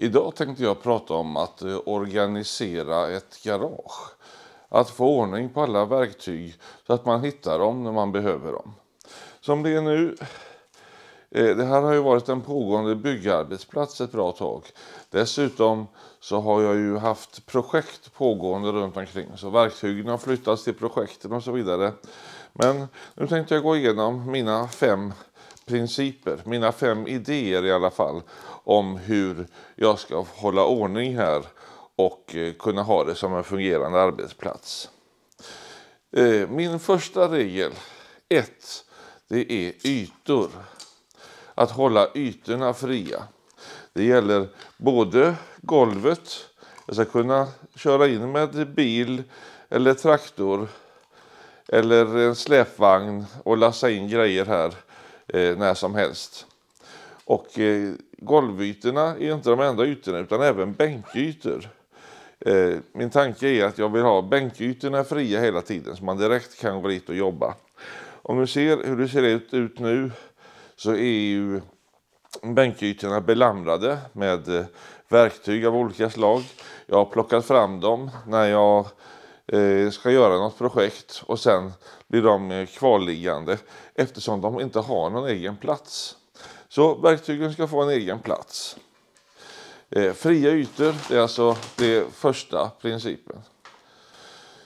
Idag tänkte jag prata om att eh, organisera ett garage. Att få ordning på alla verktyg så att man hittar dem när man behöver dem. Som det är nu, eh, det här har ju varit en pågående byggarbetsplats ett bra tag. Dessutom så har jag ju haft projekt pågående runt omkring så verktygen har flyttats till projekten och så vidare. Men nu tänkte jag gå igenom mina fem principer, mina fem idéer i alla fall om hur jag ska hålla ordning här och eh, kunna ha det som en fungerande arbetsplats. Eh, min första regel, 1. det är ytor. Att hålla ytorna fria. Det gäller både golvet, jag ska kunna köra in med bil eller traktor eller en släpvagn och lassa in grejer här Eh, när som helst. Och eh, golvytorna är inte de enda ytorna utan även bänkytor. Eh, min tanke är att jag vill ha bänkytorna fria hela tiden så man direkt kan gå dit och jobba. Om du ser hur det ser ut, ut nu så är ju bänkytorna belamrade med eh, verktyg av olika slag. Jag har plockat fram dem när jag Eh, ska göra något projekt och sen blir de eh, kvarliggande eftersom de inte har någon egen plats. Så verktygen ska få en egen plats. Eh, fria ytor Det är alltså det första principen.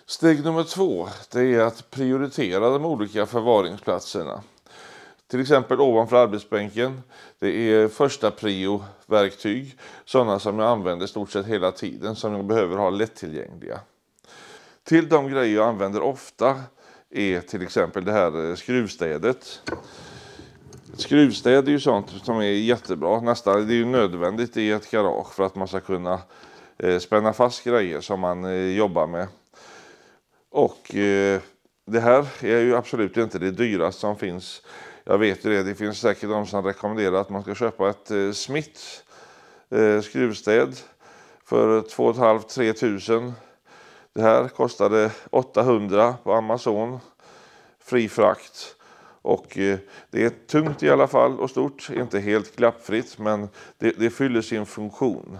Steg nummer två det är att prioritera de olika förvaringsplatserna. Till exempel ovanför arbetsbänken. Det är första prio-verktyg. Sådana som jag använder stort sett hela tiden som jag behöver ha lättillgängliga. Till de grejer jag använder ofta är till exempel det här eh, skruvstädet. Skruvstäd är ju sånt som är jättebra, nästan det är ju nödvändigt i ett garage för att man ska kunna eh, spänna fast grejer som man eh, jobbar med. Och det här är ju absolut inte det dyraste som finns. Jag vet ju det, det finns säkert de som rekommenderar att man ska köpa ett Smith skruvstäd för 2 500-3 000 det här kostade 800 på Amazon, fri frakt. Och eh, det är tungt i alla fall och stort, inte helt glappfritt men det, det fyller sin funktion.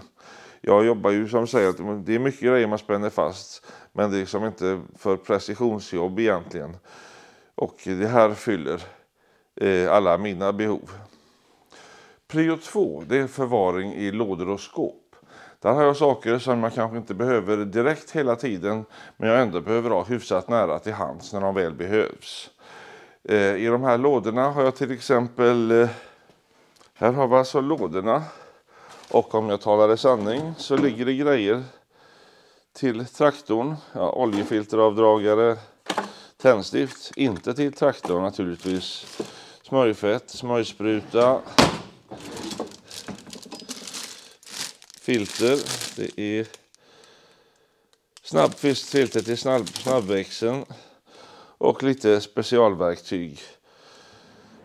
Jag jobbar ju som säger att det är mycket grejer man spänner fast men det är liksom inte för precisionsjobb egentligen. Och det här fyller eh, alla mina behov. Prio 2 det är förvaring i lådor och skåp. Där har jag saker som jag kanske inte behöver direkt hela tiden men jag ändå behöver ha hyfsat nära till hands när de väl behövs. Eh, I de här lådorna har jag till exempel, eh, här har vi alltså lådorna och om jag talade sanning så ligger det grejer till traktorn, ja, oljefilteravdragare, tändstift, inte till traktorn naturligtvis, smörjfett, smörjspruta, filter. Det är snabbfilter till snabb, snabbväxeln och lite specialverktyg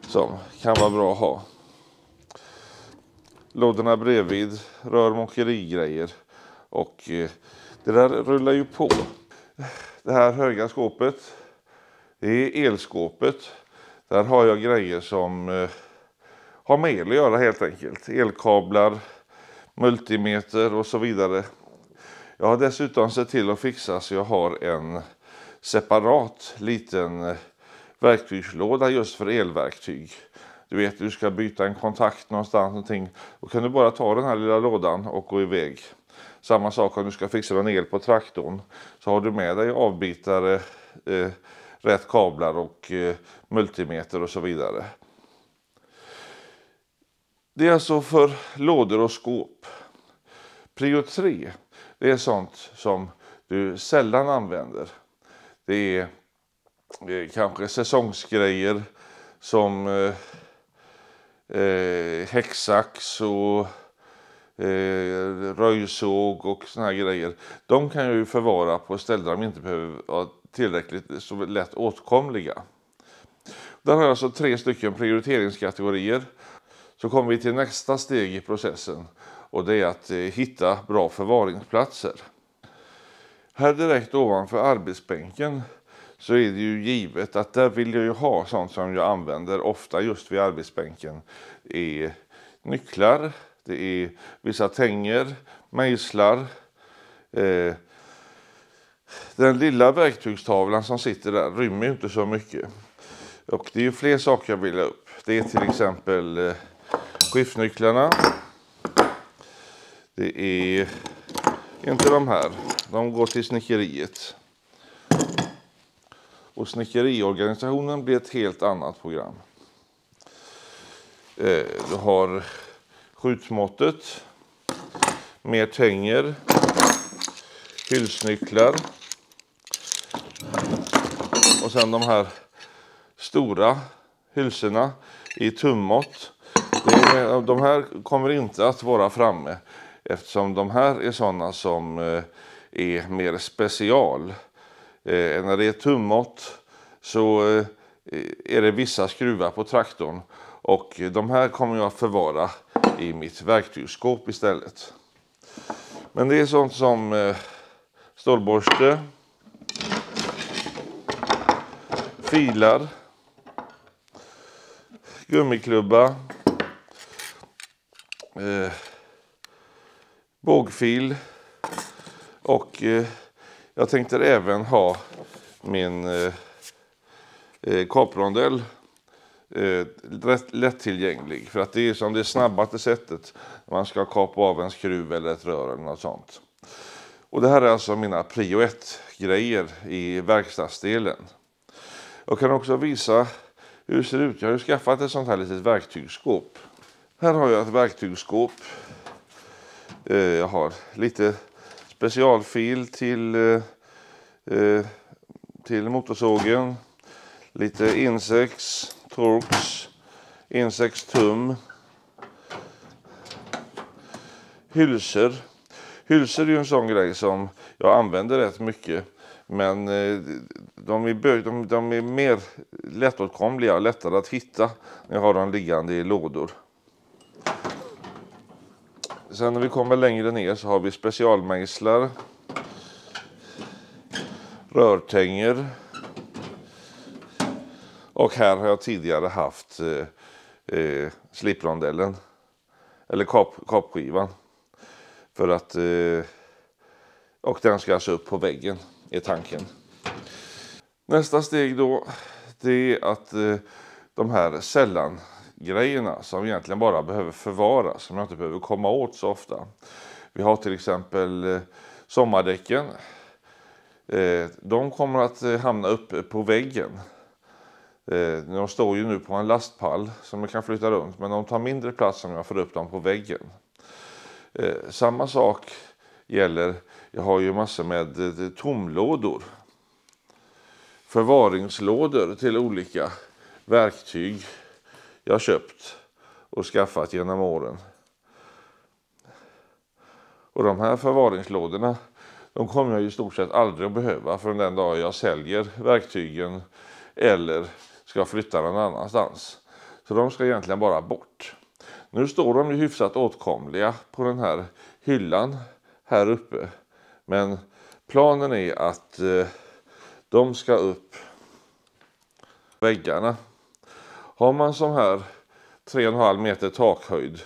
som kan vara bra att ha. Lådorna bredvid, grejer och eh, det där rullar ju på. Det här höga skåpet, det är elskåpet. Där har jag grejer som eh, har med el att göra helt enkelt. Elkablar, multimeter och så vidare. Jag har dessutom sett till att fixa så jag har en separat liten eh, verktygslåda just för elverktyg. Du vet, du ska byta en kontakt någonstans, någonting. Då kan du bara ta den här lilla lådan och gå iväg. Samma sak om du ska fixa en el på traktorn. Så har du med dig avbitare, eh, rätt kablar och eh, multimeter och så vidare. Det är alltså för lådor och skåp. Prio 3, det är sånt som du sällan använder. Det är, eh, kanske säsongsgrejer som eh, eh, häcksax och eh, röjsåg och såna här grejer. De kan jag ju förvara på ställen där de inte behöver vara tillräckligt så lätt åtkomliga. Där har jag alltså tre stycken prioriteringskategorier så kommer vi till nästa steg i processen och det är att eh, hitta bra förvaringsplatser. Här direkt ovanför arbetsbänken så är det ju givet att där vill jag ju ha sånt som jag använder ofta just vid arbetsbänken. Det är nycklar, det är vissa tänger, mejslar. Eh, den lilla verktygstavlan som sitter där rymmer inte så mycket. Och det är ju fler saker jag vill ha upp. Det är till exempel eh, skiftnycklarna. Det är inte de här. De går till snickeriet. Och snickeriorganisationen blir ett helt annat program. Eh, du har skjutmåttet, mer tänger, hylsnycklar och sen de här stora hylsorna i tummått de här kommer inte att vara framme eftersom de här är sådana som eh, är mer special. Eh, när det är tummått så eh, är det vissa skruvar på traktorn och de här kommer jag att förvara i mitt verktygsskåp istället. Men det är sånt som stålborste, filar, gummiklubba eh, bågfil och eh, jag tänkte även ha min eh, eh kaprondell eh, lättillgänglig. För att det är som det snabbaste sättet när man ska kapa av en skruv eller ett rör eller något sånt. Och det här är alltså mina prio 1 grejer i verkstadsdelen. Jag kan också visa hur det ser ut. Jag har ju skaffat ett sånt här litet verktygsskåp. Här har jag ett verktygsskåp. Eh, jag har lite specialfil till, eh, eh, till motorsågen. Lite Insex, Torx, Insex tum. Hylsor. Hylsor är ju en sån grej som jag använder rätt mycket. Men de är, de, de är mer lättåtkomliga, och lättare att hitta när jag har dem liggande i lådor. Sen när vi kommer längre ner så har vi specialmejslar, rörtänger och här har jag tidigare haft eh, eh, sliprondellen eller kap, kapskivan. För att, eh, och den ska alltså upp på väggen är tanken. Nästa steg då det är att eh, de här sällan grejerna som egentligen bara behöver förvaras, som jag inte behöver komma åt så ofta. Vi har till exempel eh, sommardäcken. Eh, de kommer att eh, hamna uppe på väggen. De står ju nu på en lastpall som jag kan flytta runt, men de tar mindre plats om jag får upp dem på väggen. Samma sak gäller, jag har ju massor med tomlådor. Förvaringslådor till olika verktyg jag köpt och skaffat genom åren. Och de här förvaringslådorna de kommer jag i stort sett aldrig att behöva förrän den dag jag säljer verktygen eller ska flytta någon annanstans. Så de ska egentligen bara bort. Nu står de ju hyfsat åtkomliga på den här hyllan här uppe. Men planen är att eh, de ska upp väggarna har man som här 3,5 meter takhöjd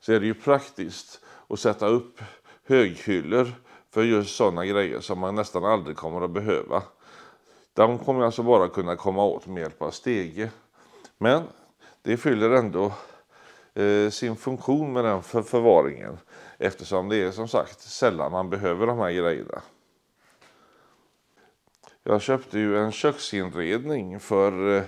så är det ju praktiskt att sätta upp höghyllor för just sådana grejer som man nästan aldrig kommer att behöva. De kommer alltså bara kunna komma åt med hjälp av stege. Men det fyller ändå eh, sin funktion med den för förvaringen eftersom det är som sagt sällan man behöver de här grejerna. Jag köpte ju en köksinredning för eh,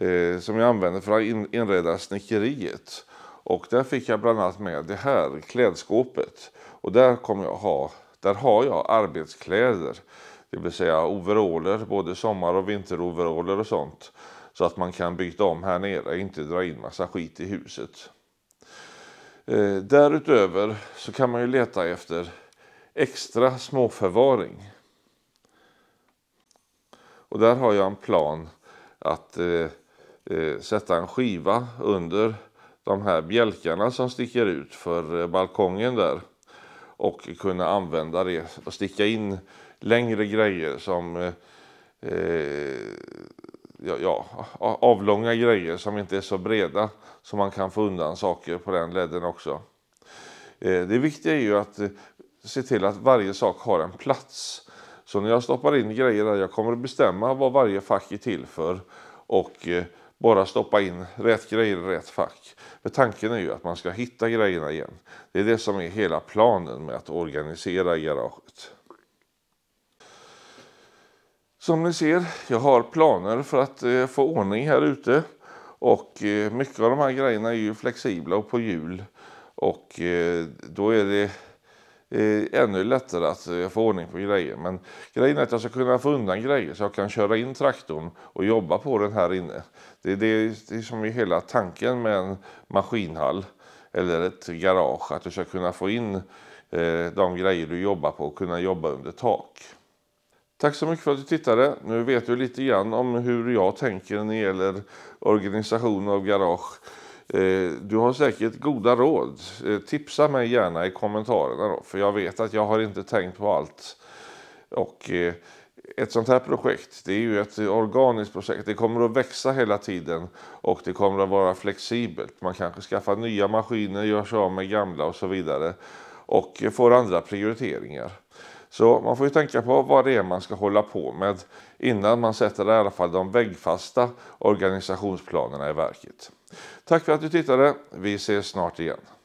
eh, som jag använde för att inreda snickeriet. Och där fick jag bland annat med det här klädskåpet. Och där, kommer jag ha, där har jag arbetskläder. Det vill säga overaller, både sommar och vinteroveraller och sånt. Så att man kan byta om här nere, inte dra in massa skit i huset. Eh, därutöver så kan man ju leta efter extra småförvaring. Och där har jag en plan att eh, Eh, sätta en skiva under de här bjälkarna som sticker ut för eh, balkongen där och kunna använda det och sticka in längre grejer som eh, eh ja, ja, avlånga grejer som inte är så breda så man kan få undan saker på den ledden också. Eh, det viktiga är ju att se till att varje sak har en plats. Så när jag stoppar in grejer där jag kommer att bestämma vad varje fack är till för och eh, bara stoppa in rätt grejer i rätt fack. För tanken är ju att man ska hitta grejerna igen. Det är det som är hela planen med att organisera garaget. Som ni ser, jag har planer för att eh, få ordning här ute. Och eh, mycket av de här grejerna är ju flexibla och på hjul. Och eh, då är det eh, ännu lättare att eh, få ordning på grejer. Men grejen är att jag ska kunna få undan grejer så jag kan köra in traktorn och jobba på den här inne. Det, är det, det är som är hela tanken med en maskinhall eller ett garage, att du ska kunna få in eh, de grejer du jobbar på och kunna jobba under tak. Tack så mycket för att du tittade. Nu vet du lite grann om hur jag tänker när det gäller organisation av garage. Eh, du har säkert goda råd. Eh, tipsa mig gärna i kommentarerna då, för jag vet att jag har inte tänkt på allt. Och eh, ett sånt här projekt, det är ju ett organiskt projekt. Det kommer att växa hela tiden och det kommer att vara flexibelt. Man kanske skaffar nya maskiner, gör sig av med gamla och så vidare och får andra prioriteringar. Så man får ju tänka på vad det är man ska hålla på med innan man sätter i alla fall de väggfasta organisationsplanerna i verket. Tack för att du tittade. Vi ses snart igen.